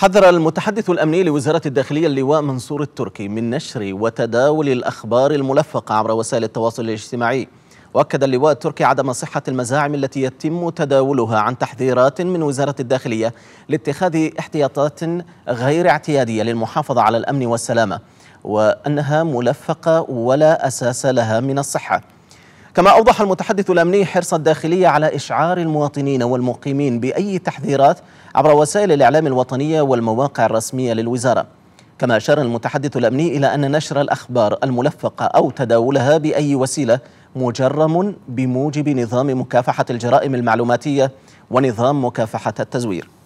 حذر المتحدث الأمني لوزارة الداخلية اللواء منصور التركي من نشر وتداول الأخبار الملفقة عبر وسائل التواصل الاجتماعي وأكد اللواء التركي عدم صحة المزاعم التي يتم تداولها عن تحذيرات من وزارة الداخلية لاتخاذ احتياطات غير اعتيادية للمحافظة على الأمن والسلامة وأنها ملفقة ولا أساس لها من الصحة كما أوضح المتحدث الأمني حرص الداخلية على إشعار المواطنين والمقيمين بأي تحذيرات عبر وسائل الإعلام الوطنية والمواقع الرسمية للوزارة كما أشار المتحدث الأمني إلى أن نشر الأخبار الملفقة أو تداولها بأي وسيلة مجرم بموجب نظام مكافحة الجرائم المعلوماتية ونظام مكافحة التزوير